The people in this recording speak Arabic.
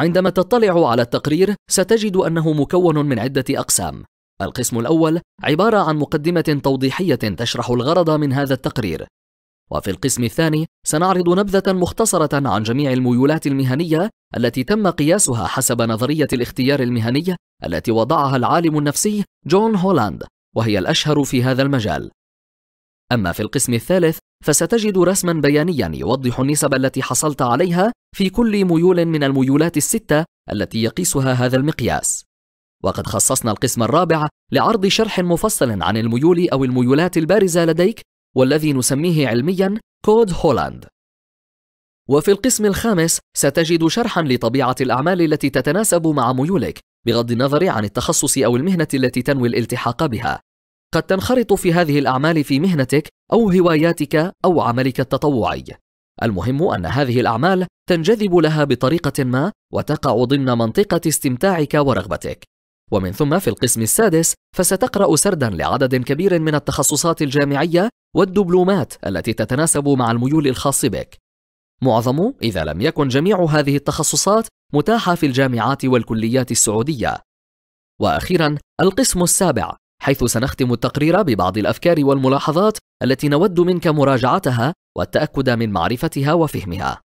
عندما تطلع على التقرير ستجد أنه مكون من عدة أقسام القسم الأول عبارة عن مقدمة توضيحية تشرح الغرض من هذا التقرير وفي القسم الثاني سنعرض نبذة مختصرة عن جميع الميولات المهنية التي تم قياسها حسب نظرية الاختيار المهني التي وضعها العالم النفسي جون هولاند وهي الأشهر في هذا المجال. أما في القسم الثالث فستجد رسما بيانيا يوضح النسب التي حصلت عليها في كل ميول من الميولات الستة التي يقيسها هذا المقياس وقد خصصنا القسم الرابع لعرض شرح مفصل عن الميول أو الميولات البارزة لديك والذي نسميه علميا كود هولاند وفي القسم الخامس ستجد شرحا لطبيعة الأعمال التي تتناسب مع ميولك بغض النظر عن التخصص أو المهنة التي تنوي الالتحاق بها قد تنخرط في هذه الأعمال في مهنتك أو هواياتك أو عملك التطوعي. المهم أن هذه الأعمال تنجذب لها بطريقة ما وتقع ضمن منطقة استمتاعك ورغبتك. ومن ثم في القسم السادس فستقرأ سردا لعدد كبير من التخصصات الجامعية والدبلومات التي تتناسب مع الميول الخاص بك. معظم إذا لم يكن جميع هذه التخصصات متاحة في الجامعات والكليات السعودية. وأخيرا القسم السابع حيث سنختم التقرير ببعض الأفكار والملاحظات التي نود منك مراجعتها والتأكد من معرفتها وفهمها